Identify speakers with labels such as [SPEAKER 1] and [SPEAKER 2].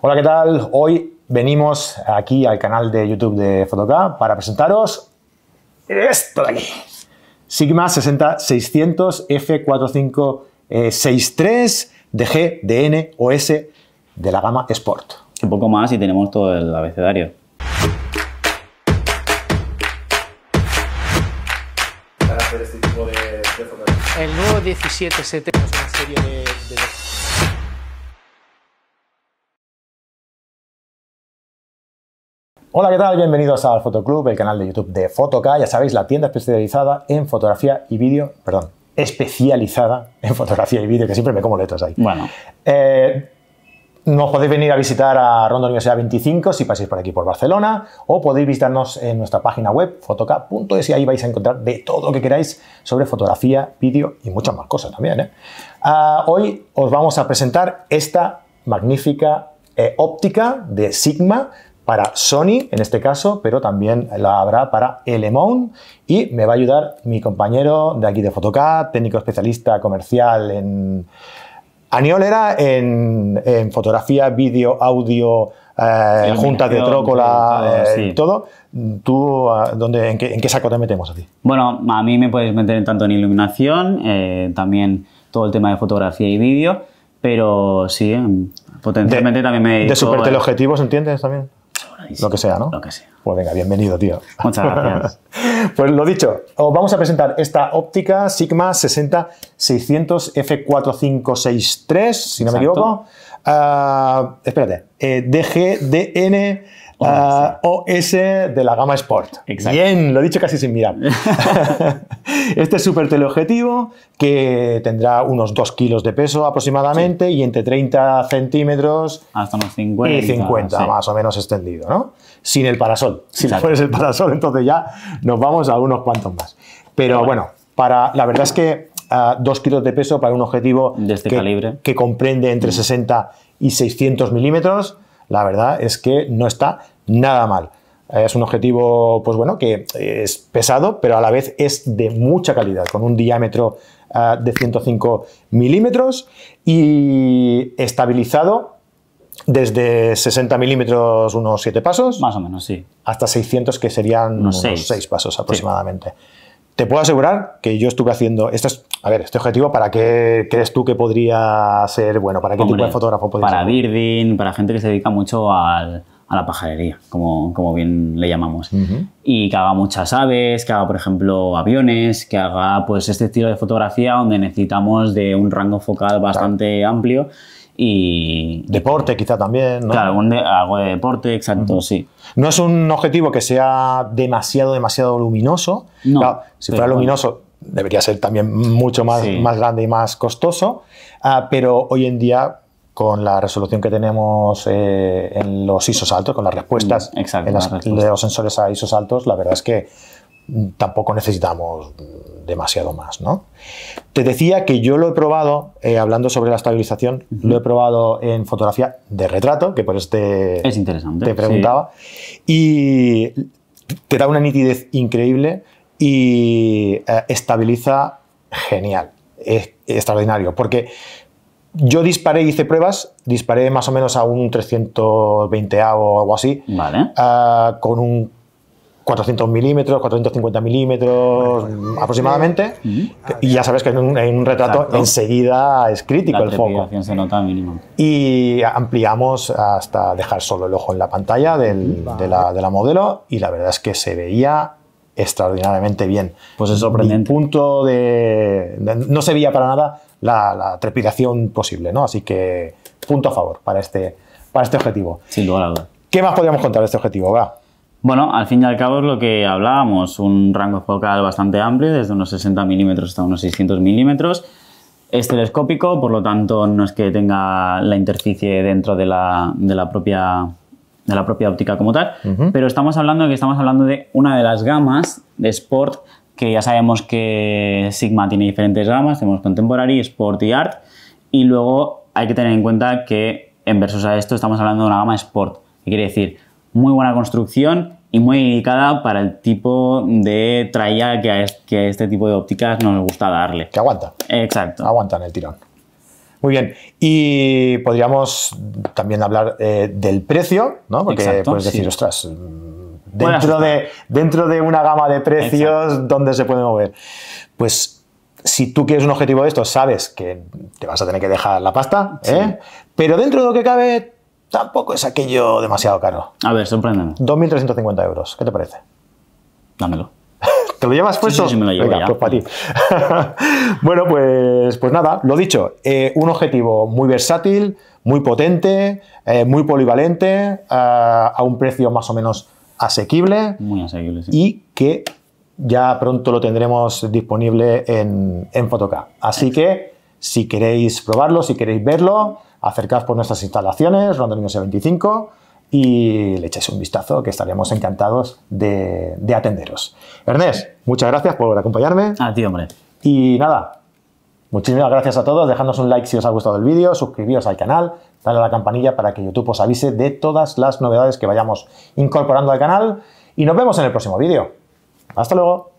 [SPEAKER 1] Hola, ¿qué tal? Hoy venimos aquí al canal de YouTube de fotoca para presentaros esto de aquí. Sigma 60600 F4563 DG DN OS de la gama Sport. Un poco más y tenemos todo el abecedario. hacer este tipo de, El nuevo 1770 es una serie de Hola, ¿qué tal? Bienvenidos al Fotoclub, el canal de YouTube de Fotoca. Ya sabéis, la tienda especializada en fotografía y vídeo, perdón, especializada en fotografía y vídeo, que siempre me como letras ahí. Bueno. Eh, nos podéis venir a visitar a Ronda Universidad 25 si pasáis por aquí por Barcelona o podéis visitarnos en nuestra página web fotoca.es y ahí vais a encontrar de todo lo que queráis sobre fotografía, vídeo y muchas más cosas también. ¿eh? Ah, hoy os vamos a presentar esta magnífica eh, óptica de Sigma para Sony, en este caso, pero también la habrá para Elemón. y me va a ayudar mi compañero de aquí de Photocad, técnico especialista comercial en Aniol en, en fotografía, vídeo, audio, eh, juntas de trócola, y eh, todo. ¿Tú dónde, en, qué, saco te metemos a
[SPEAKER 2] Bueno, a mí me puedes meter en tanto en iluminación, eh, también todo el tema de fotografía y vídeo, pero sí, em, potencialmente también me... Dedico, ¿De teleobjetivos,
[SPEAKER 1] entiendes también? lo que sea, ¿no? Lo que sea. Pues venga, bienvenido, tío. Muchas gracias. pues lo dicho, os vamos a presentar esta óptica Sigma 60-600 F4563, si no me equivoco. Ah, espérate, eh, DGDNOS ah, OS de la gama Sport. Bien, lo he dicho casi sin mirar. este es súper teleobjetivo que tendrá unos 2 kilos de peso aproximadamente y entre 30 centímetros hasta unos 50, y 50 más o menos extendido, ¿no? Sin el parasol. Si pones el parasol, entonces ya nos vamos a unos cuantos más. Pero, bueno, bueno, para, la verdad es que a 2 kilos de peso para un objetivo de este calibre. que comprende entre 60 mm. y 600 milímetros, la verdad es que no está nada mal. Eh, es un objetivo, pues bueno, que es pesado, pero a la vez es de mucha calidad, con un diámetro eh, de 105 milímetros y estabilizado desde 60 milímetros unos 7 pasos. Más o menos, sí. Hasta 600 que serían unos 6 pasos aproximadamente. Te puedo asegurar que yo estuve haciendo. Esto a ver, este objetivo, ¿para qué crees tú que podría ser bueno? ¿Para qué tipo de fotógrafo podría Para
[SPEAKER 2] birding, para gente que se dedica mucho al, a la pajarería, como, como bien le llamamos. Y que haga muchas aves, que haga, por ejemplo, aviones, que haga pues este estilo de fotografía donde necesitamos de un rango focal bastante amplio y... Deporte quizá también, Claro, algo de deporte, exacto, sí.
[SPEAKER 1] No es un objetivo que sea demasiado, demasiado luminoso. si fuera luminoso... Debería ser también mucho más, más grande y más costoso, ah, pero hoy en día con la resolución que tenemos eh, en los ISOs altos, con las respuestas mm, de los sensores a ISOs altos, la verdad es que mm, tampoco necesitamos mm, demasiado más. ¿no? Te decía que yo lo he probado, eh, hablando sobre la estabilización, lo he probado en fotografía de retrato, que por este te, preguntaba, y te da una nitidez increíble y eh, estabiliza genial, es extraordinario, porque yo disparé, hice pruebas, disparé más o menos a un 320 o algo así, ah, con un 400 milímetros, 450 milímetros aproximadamente, y ya sabes que en un, retrato enseguida es crítico el foco.
[SPEAKER 2] Se nota mínimo.
[SPEAKER 1] Y ampliamos hasta dejar solo el ojo en la pantalla de, la, modelo, y la verdad es que se veía extraordinariamente bien. Pues es sorprendente. punto de, No se veía para nada la, trepidación posible, ¿no? Así que punto a favor para este, para este objetivo. Sin duda alguna. ¿Qué más podríamos contar de este objetivo? Va.
[SPEAKER 2] Bueno, al fin y al cabo es lo que hablábamos, un rango focal bastante amplio, desde unos 60 milímetros hasta unos 600 milímetros. Es telescópico, por lo tanto no es que tenga la interficie dentro de la, de la propia de la propia óptica como tal, pero estamos hablando que estamos hablando de una de las gamas de Sport que ya sabemos que Sigma tiene diferentes gamas, tenemos Contemporary, Sport y Art, y luego hay que tener en cuenta que en versus a esto estamos hablando de una gama Sport, que quiere decir muy buena construcción y muy indicada para el tipo de traía que a, este, que este tipo de ópticas nos gusta darle. Que aguanta. Exacto.
[SPEAKER 1] Aguantan el tirón. Muy bien. Y podríamos también hablar eh, del precio, ¿no? Porque puedes decir, ostras, dentro de, dentro de una gama de precios donde se puede mover. Pues si tú quieres un objetivo de estos, sabes que te vas a tener que dejar la pasta, ¿eh? pero dentro de lo que cabe, tampoco es aquello demasiado caro. A ver, sorpréndeme. 2.350 euros, ¿qué te parece? Dámelo. ¿Te lo llevas puesto? sí, me lo pues ti. bueno, pues, pues nada, lo dicho, eh, un objetivo muy versátil, muy potente, eh, muy polivalente, eh, a un precio más o menos asequible. Y que ya pronto lo tendremos disponible en, en Así que si queréis probarlo, si queréis verlo, acercaos por nuestras instalaciones, Rondonino 25 y le echáis un vistazo, que estaremos encantados de, atenderos. Ernest, muchas gracias por acompañarme. A ti, hombre. Y nada, muchísimas gracias a todos. Dejadnos un like si os ha gustado el vídeo, suscribiros al canal, dale a la campanilla para que YouTube os avise de todas las novedades que vayamos incorporando al canal y nos vemos en el próximo vídeo. Hasta luego.